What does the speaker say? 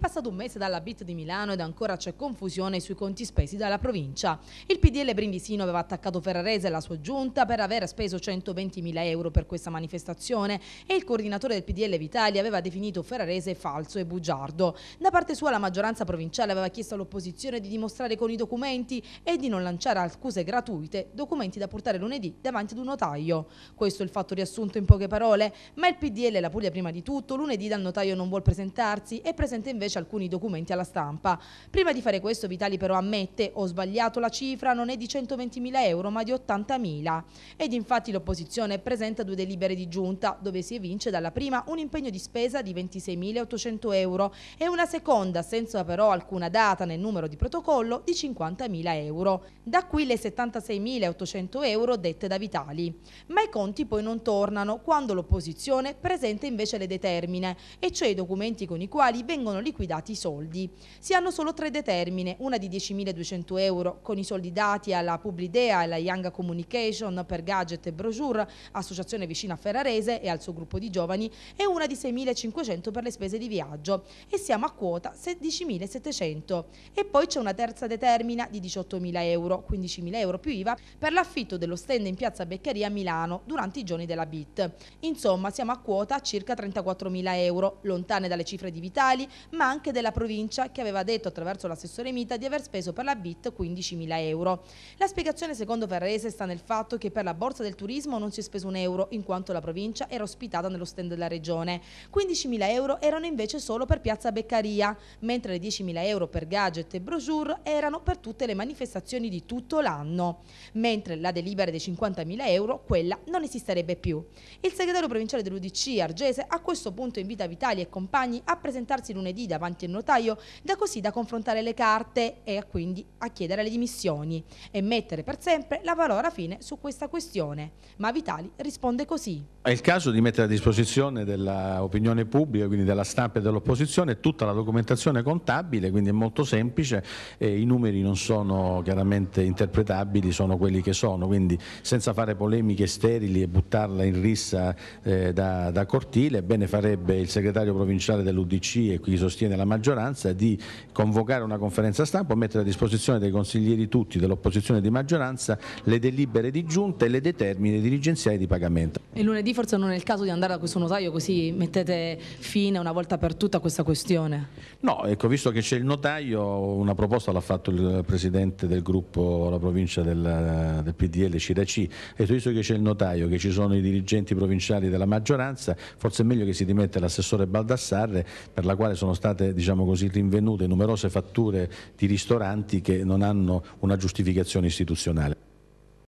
passato un mese dalla BIT di Milano ed ancora c'è confusione sui conti spesi dalla provincia. Il PDL Brindisino aveva attaccato Ferrarese e la sua giunta per aver speso 120.000 euro per questa manifestazione e il coordinatore del PDL Vitali aveva definito Ferrarese falso e bugiardo. Da parte sua la maggioranza provinciale aveva chiesto all'opposizione di dimostrare con i documenti e di non lanciare accuse gratuite, documenti da portare lunedì davanti ad un notaio. Questo è il fatto riassunto in poche parole, ma il PDL la Puglia prima di tutto lunedì dal notaio non vuol presentarsi e presenta invece invece alcuni documenti alla stampa. Prima di fare questo Vitali però ammette ho sbagliato la cifra, non è di 120.000 euro ma di 80.000. Ed infatti l'opposizione presenta due delibere di giunta dove si evince dalla prima un impegno di spesa di 26.800 euro e una seconda senza però alcuna data nel numero di protocollo di 50.000 euro. Da qui le 76.800 euro dette da Vitali. Ma i conti poi non tornano quando l'opposizione presenta invece le determine, e cioè i documenti con i quali vengono liquidati liquidati i soldi. Si hanno solo tre determine, una di 10.200 euro con i soldi dati alla Publidea e alla Young Communication per gadget e brochure, associazione vicina a Ferrarese e al suo gruppo di giovani, e una di 6.500 per le spese di viaggio e siamo a quota 16.700. E poi c'è una terza determina di 18.000 euro, 15.000 euro più IVA, per l'affitto dello stand in piazza Beccaria a Milano durante i giorni della BIT. Insomma siamo a quota circa 34.000 euro, lontane dalle cifre di Vitali, ma anche della provincia che aveva detto attraverso l'assessore Mita di aver speso per la BIT 15.000 euro. La spiegazione secondo Ferrese sta nel fatto che per la borsa del turismo non si è speso un euro in quanto la provincia era ospitata nello stand della regione. 15.000 euro erano invece solo per Piazza Beccaria, mentre le 10.000 euro per gadget e brochure erano per tutte le manifestazioni di tutto l'anno, mentre la delibera dei 50.000 euro, quella non esisterebbe più. Il segretario provinciale dell'UDC, Argese, a questo punto invita Vitali e compagni a presentarsi lunedì davanti davanti al notaio, da così da confrontare le carte e quindi a chiedere le dimissioni e mettere per sempre la parola fine su questa questione. Ma Vitali risponde così. È il caso di mettere a disposizione dell'opinione pubblica, quindi della stampa e dell'opposizione, tutta la documentazione contabile, quindi è molto semplice, i numeri non sono chiaramente interpretabili, sono quelli che sono, quindi senza fare polemiche sterili e buttarla in rissa eh, da, da cortile, bene farebbe il segretario provinciale dell'Udc e qui sostiene sostiene la maggioranza, di convocare una conferenza stampa, mettere a disposizione dei consiglieri tutti dell'opposizione di maggioranza le delibere di giunta e le determine dirigenziali di pagamento. E lunedì forse non è il caso di andare da questo notaio così mettete fine una volta per tutta a questa questione? No, ecco, visto che c'è il notaio, una proposta l'ha fatto il Presidente del gruppo, la provincia del, del PDL Ciraci, e visto che c'è il notaio, che ci sono i dirigenti provinciali della maggioranza, forse è meglio che si dimette l'assessore Baldassarre per la quale sono stati state diciamo così, rinvenute numerose fatture di ristoranti che non hanno una giustificazione istituzionale.